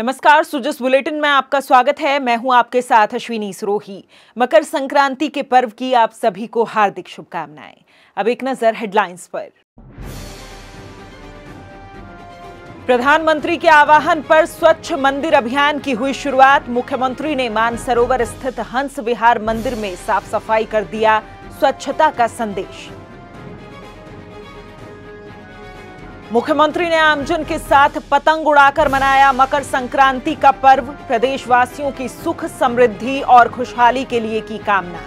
नमस्कार सुजस बुलेटिन में आपका स्वागत है मैं हूं आपके साथ अश्विनी सरोही मकर संक्रांति के पर्व की आप सभी को हार्दिक शुभकामनाएं अब एक नजर हेडलाइंस पर प्रधानमंत्री के आवाहन पर स्वच्छ मंदिर अभियान की हुई शुरुआत मुख्यमंत्री ने मानसरोवर स्थित हंस विहार मंदिर में साफ सफाई कर दिया स्वच्छता का संदेश मुख्यमंत्री ने आमजन के साथ पतंग उड़ाकर मनाया मकर संक्रांति का पर्व प्रदेशवासियों की सुख समृद्धि और खुशहाली के लिए की कामना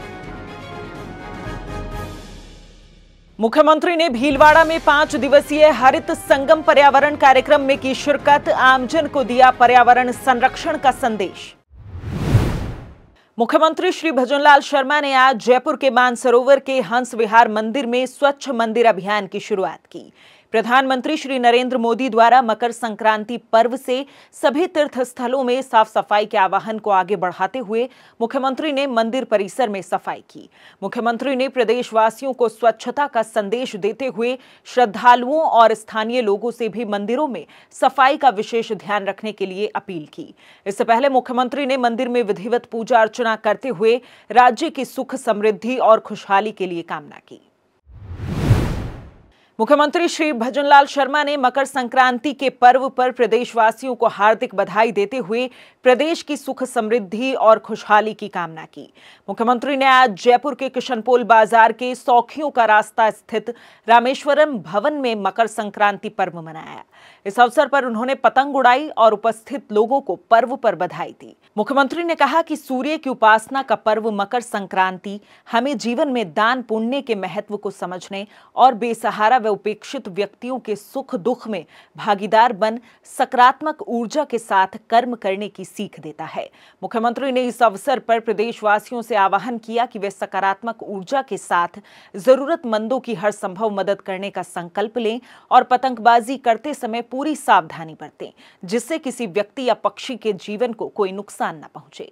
मुख्यमंत्री ने भीलवाड़ा में पांच दिवसीय हरित संगम पर्यावरण कार्यक्रम में की शिरकत आमजन को दिया पर्यावरण संरक्षण का संदेश मुख्यमंत्री श्री भजनलाल शर्मा ने आज जयपुर के मानसरोवर के हंस विहार मंदिर में स्वच्छ मंदिर अभियान की शुरुआत की प्रधानमंत्री श्री नरेंद्र मोदी द्वारा मकर संक्रांति पर्व से सभी तीर्थ स्थलों में साफ सफाई के आवाहन को आगे बढ़ाते हुए मुख्यमंत्री ने मंदिर परिसर में सफाई की मुख्यमंत्री ने प्रदेशवासियों को स्वच्छता का संदेश देते हुए श्रद्धालुओं और स्थानीय लोगों से भी मंदिरों में सफाई का विशेष ध्यान रखने के लिए अपील की इससे पहले मुख्यमंत्री ने मंदिर में विधिवत पूजा अर्चना करते हुए राज्य की सुख समृद्धि और खुशहाली के लिए कामना की मुख्यमंत्री श्री भजनलाल शर्मा ने मकर संक्रांति के पर्व पर प्रदेशवासियों को हार्दिक बधाई देते हुए प्रदेश की सुख समृद्धि और खुशहाली की कामना की मुख्यमंत्री ने आज जयपुर के किशनपोल बाजार के सौखियों का रास्ता स्थित रामेश्वरम भवन में मकर संक्रांति पर्व मनाया इस अवसर पर उन्होंने पतंग उड़ाई और उपस्थित लोगों को पर्व पर बधाई दी मुख्यमंत्री ने कहा कि सूर्य की उपासना का पर्व मकर संक्रांति हमें जीवन में दान पुण्य के महत्व को समझने और बेसहारा व उपेक्षित व्यक्तियों के सुख दुख में भागीदार बन सकारात्मक ऊर्जा के साथ कर्म करने की सीख देता है मुख्यमंत्री ने इस अवसर पर प्रदेशवासियों से आह्वान किया कि वे सकारात्मक ऊर्जा के साथ जरूरतमंदों की हर संभव मदद करने का संकल्प लें और पतंगबाजी करते समय समय पूरी सावधानी बरतें जिससे किसी व्यक्ति या पक्षी के जीवन को कोई नुकसान न पहुंचे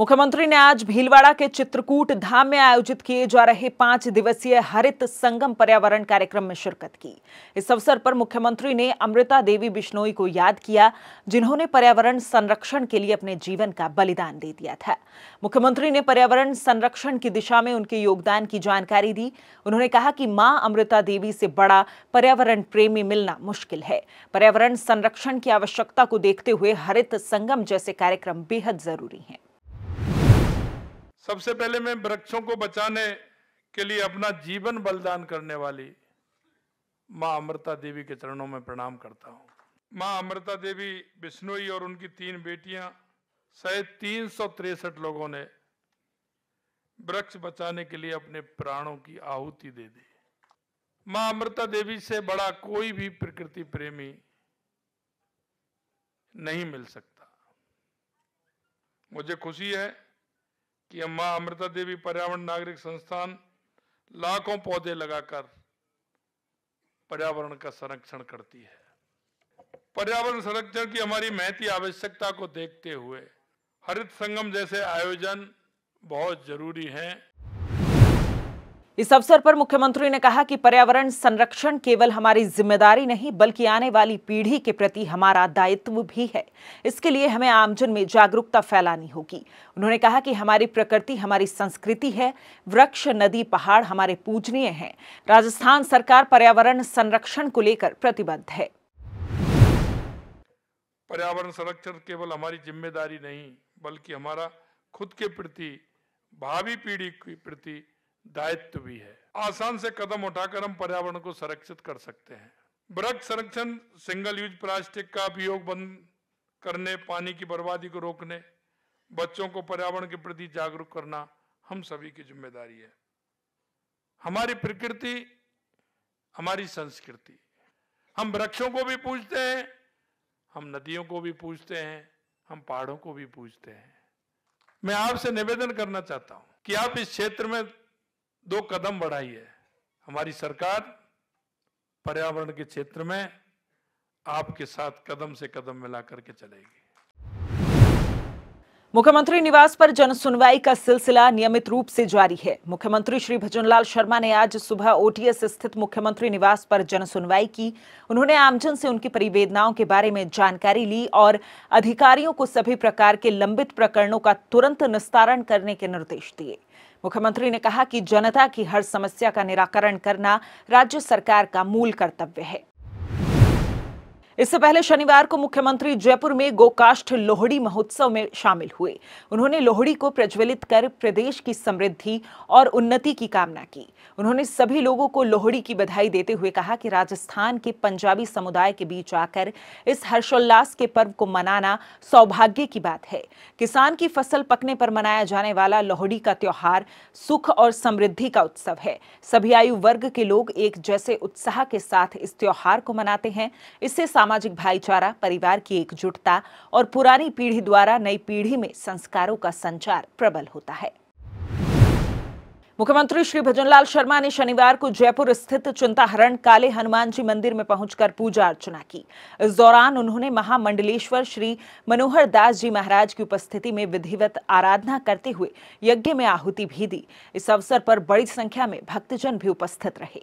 मुख्यमंत्री ने आज भीलवाड़ा के चित्रकूट धाम में आयोजित किए जा रहे पांच दिवसीय हरित संगम पर्यावरण कार्यक्रम में शिरकत की इस अवसर पर मुख्यमंत्री ने अमृता देवी बिश्नोई को याद किया जिन्होंने पर्यावरण संरक्षण के लिए अपने जीवन का बलिदान दे दिया था मुख्यमंत्री ने पर्यावरण संरक्षण की दिशा में उनके योगदान की जानकारी दी उन्होंने कहा कि माँ अमृता देवी से बड़ा पर्यावरण प्रेमी मिलना मुश्किल है पर्यावरण संरक्षण की आवश्यकता को देखते हुए हरित संगम जैसे कार्यक्रम बेहद जरूरी हैं सबसे पहले मैं वृक्षों को बचाने के लिए अपना जीवन बलिदान करने वाली माँ अमृता देवी के चरणों में प्रणाम करता हूँ माँ अमृता देवी बिश्नोई और उनकी तीन बेटियां सहित तीन सौ तिरसठ लोगों ने वृक्ष बचाने के लिए अपने प्राणों की आहुति दे दी माँ अमृता देवी से बड़ा कोई भी प्रकृति प्रेमी नहीं मिल सकता मुझे खुशी है कि अम्मा अमृता देवी पर्यावरण नागरिक संस्थान लाखों पौधे लगाकर पर्यावरण का संरक्षण करती है पर्यावरण संरक्षण की हमारी महती आवश्यकता को देखते हुए हरित संगम जैसे आयोजन बहुत जरूरी हैं इस अवसर पर मुख्यमंत्री ने कहा कि पर्यावरण संरक्षण केवल हमारी जिम्मेदारी नहीं बल्कि आने वाली पीढ़ी के प्रति हमारा दायित्व भी है इसके लिए हमें आमजन में जागरूकता फैलानी होगी उन्होंने कहा कि हमारी प्रकृति हमारी संस्कृति है वृक्ष नदी पहाड़ हमारे पूजनीय हैं राजस्थान सरकार पर्यावरण संरक्षण को लेकर प्रतिबद्ध है पर्यावरण संरक्षण केवल हमारी जिम्मेदारी नहीं बल्कि हमारा खुद के प्रति भावी पीढ़ी के प्रति दायित्व भी है आसान से कदम उठाकर हम पर्यावरण को संरक्षित कर सकते हैं वृक्ष संरक्षण सिंगल यूज प्लास्टिक का उपयोग बंद करने पानी की बर्बादी को रोकने बच्चों को पर्यावरण के प्रति जागरूक करना हम सभी की जिम्मेदारी है हमारी प्रकृति हमारी संस्कृति हम वृक्षों को भी पूजते हैं हम नदियों को भी पूजते हैं हम पहाड़ों को भी पूजते हैं मैं आपसे निवेदन करना चाहता हूं कि आप इस क्षेत्र में दो कदम बढ़ाई है हमारी सरकार पर्यावरण के क्षेत्र में आपके साथ कदम से कदम मिला करके चलेगी मुख्यमंत्री निवास पर जन सुनवाई का सिलसिला नियमित रूप से जारी है मुख्यमंत्री श्री भजनलाल शर्मा ने आज सुबह ओटीएस स्थित मुख्यमंत्री निवास पर जन सुनवाई की उन्होंने आमजन से उनकी परिवेदनाओं के बारे में जानकारी ली और अधिकारियों को सभी प्रकार के लंबित प्रकरणों का तुरंत निस्तारण करने के निर्देश दिए मुख्यमंत्री ने कहा कि जनता की हर समस्या का निराकरण करना राज्य सरकार का मूल कर्तव्य है इससे पहले शनिवार को मुख्यमंत्री जयपुर में गोकाष्ठ लोहड़ी महोत्सव में शामिल हुए उन्होंने लोहड़ी को प्रज्वलित कर प्रदेश की समृद्धि और उन्नति की कामना की उन्होंने सभी लोगों को लोहड़ी की बधाई देते हुए कहा कि राजस्थान के पंजाबी समुदाय के बीच आकर इस हर्षोल्लास के पर्व को मनाना सौभाग्य की बात है किसान की फसल पकने पर मनाया जाने वाला लोहड़ी का त्योहार सुख और समृद्धि का उत्सव है सभी आयु वर्ग के लोग एक जैसे उत्साह के साथ इस त्योहार को मनाते हैं इससे सामाजिक भाईचारा परिवार की एकजुटता और पुरानी पीढ़ी द्वारा नई पीढ़ी में संस्कारों का संचार प्रबल होता है मुख्यमंत्री श्री भजनलाल शर्मा ने शनिवार को जयपुर स्थित चिंताहरण काले हनुमान जी मंदिर में पहुंचकर पूजा अर्चना की इस दौरान उन्होंने महामंडलेश्वर श्री मनोहर दास जी महाराज की उपस्थिति में विधिवत आराधना करते हुए यज्ञ में आहुति भी दी इस अवसर पर बड़ी संख्या में भक्तजन भी उपस्थित रहे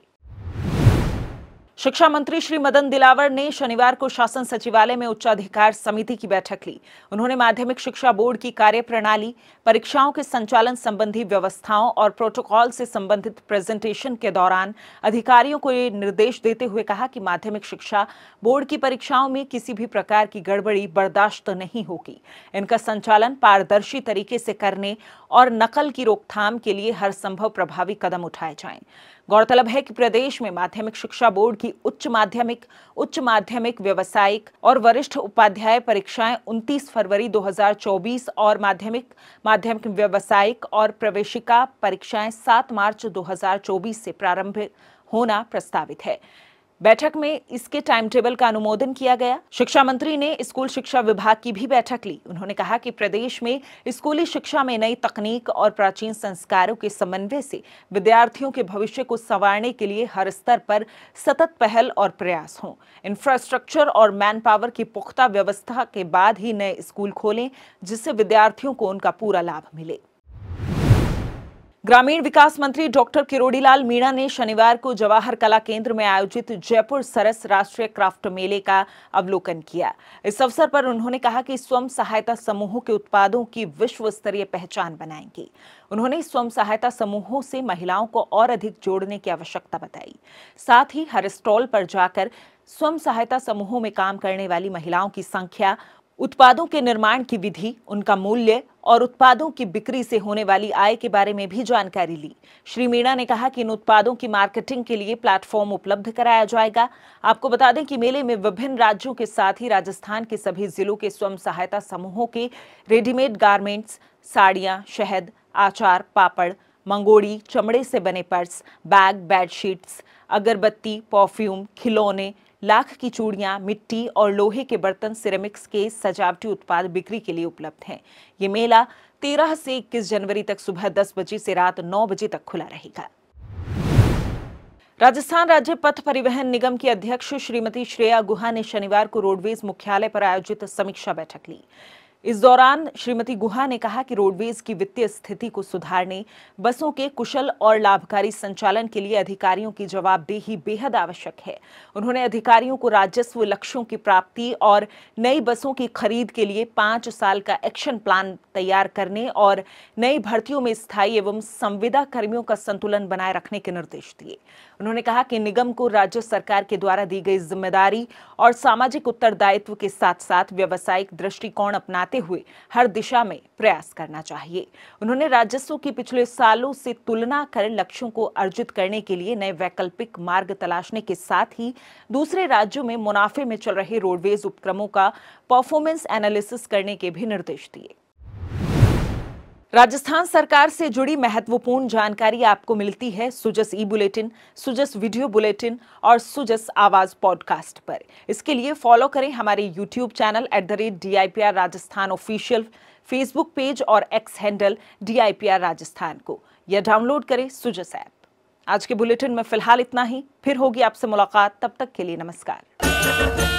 शिक्षा मंत्री श्री मदन दिलावर ने शनिवार को शासन सचिवालय में उच्चाधिकार समिति की बैठक ली उन्होंने माध्यमिक शिक्षा बोर्ड की कार्यप्रणाली परीक्षाओं के संचालन संबंधी व्यवस्थाओं और प्रोटोकॉल से संबंधित प्रेजेंटेशन के दौरान अधिकारियों को ये निर्देश देते हुए कहा कि माध्यमिक शिक्षा बोर्ड की परीक्षाओं में किसी भी प्रकार की गड़बड़ी बर्दाश्त नहीं होगी इनका संचालन पारदर्शी तरीके से करने और नकल की रोकथाम के लिए हर संभव प्रभावी कदम उठाए जाएं गौरतलब है कि प्रदेश में माध्यमिक शिक्षा बोर्ड की उच्च माध्यमिक उच्च माध्यमिक व्यवसायिक और वरिष्ठ उपाध्याय परीक्षाएं 29 फरवरी 2024 और माध्यमिक माध्यमिक व्यवसायिक और प्रवेशिका परीक्षाएं 7 मार्च 2024 से प्रारंभ होना प्रस्तावित है बैठक में इसके टाइम टेबल का अनुमोदन किया गया शिक्षा मंत्री ने स्कूल शिक्षा विभाग की भी बैठक ली उन्होंने कहा कि प्रदेश में स्कूली शिक्षा में नई तकनीक और प्राचीन संस्कारों के समन्वय से विद्यार्थियों के भविष्य को संवारने के लिए हर स्तर पर सतत पहल और प्रयास हों इंफ्रास्ट्रक्चर और मैन पावर की पुख्ता व्यवस्था के बाद ही नए स्कूल खोलें जिससे विद्यार्थियों को उनका पूरा लाभ मिले ग्रामीण विकास मंत्री डॉक्टर किरोड़ीलाल मीणा ने शनिवार को जवाहर कला केंद्र में आयोजित जयपुर सरस राष्ट्रीय क्राफ्ट मेले का अवलोकन किया इस अवसर पर उन्होंने कहा कि स्वयं सहायता समूहों के उत्पादों की विश्व स्तरीय पहचान बनाएंगे उन्होंने स्वयं सहायता समूहों से महिलाओं को और अधिक जोड़ने की आवश्यकता बताई साथ ही हर स्टॉल पर जाकर स्वयं सहायता समूहों में काम करने वाली महिलाओं की संख्या उत्पादों के निर्माण की विधि उनका मूल्य और उत्पादों की बिक्री से होने वाली आय के बारे में भी जानकारी ली श्री मीणा ने कहा कि इन उत्पादों की मार्केटिंग के लिए प्लेटफॉर्म उपलब्ध कराया जाएगा आपको बता दें कि मेले में विभिन्न राज्यों के साथ ही राजस्थान के सभी जिलों के स्वयं सहायता समूहों के रेडीमेड गारमेंट्स साड़ियाँ शहद आचार पापड़ मंगोड़ी चमड़े से बने पर्स बैग बेडशीट्स अगरबत्ती परफ्यूम खिलौने लाख की चूड़ियाँ मिट्टी और लोहे के बर्तन सिरेमिक्स के सजावटी उत्पाद बिक्री के लिए उपलब्ध हैं ये मेला तेरह से इक्कीस जनवरी तक सुबह दस बजे से रात नौ बजे तक खुला रहेगा राजस्थान राज्य पथ परिवहन निगम की अध्यक्ष श्रीमती श्रेया गुहा ने शनिवार को रोडवेज मुख्यालय पर आयोजित समीक्षा बैठक ली इस दौरान श्रीमती गुहा ने कहा कि रोडवेज की वित्तीय स्थिति को सुधारने बसों के कुशल और लाभकारी संचालन के लिए अधिकारियों की जवाबदेही बेहद आवश्यक है उन्होंने अधिकारियों को राजस्व लक्ष्यों की प्राप्ति और नई बसों की खरीद के लिए पांच साल का एक्शन प्लान तैयार करने और नई भर्तियों में स्थायी एवं संविदा कर्मियों का संतुलन बनाए रखने के निर्देश दिए उन्होंने कहा कि निगम को राज्य सरकार के द्वारा दी गई जिम्मेदारी और सामाजिक उत्तरदायित्व के साथ साथ व्यावसायिक दृष्टिकोण अपनाते बढ़ाते हुए हर दिशा में प्रयास करना चाहिए उन्होंने राजस्व की पिछले सालों से तुलना कर लक्ष्यों को अर्जित करने के लिए नए वैकल्पिक मार्ग तलाशने के साथ ही दूसरे राज्यों में मुनाफे में चल रहे रोडवेज उपक्रमों का परफॉर्मेंस एनालिसिस करने के भी निर्देश दिए राजस्थान सरकार से जुड़ी महत्वपूर्ण जानकारी आपको मिलती है Sujas e bulletin Sujas video bulletin और सुजस आवाज पॉडकास्ट पर इसके लिए फॉलो करें हमारे YouTube channel at the rate D I P R Rajasthan official Facebook page और X handle D I P R Rajasthan को या डाउनलोड करें सुजस ऐप आज के बुलेटिन में फिलहाल इतना ही फिर होगी आपसे मुलाकात तब तक के लिए नमस्कार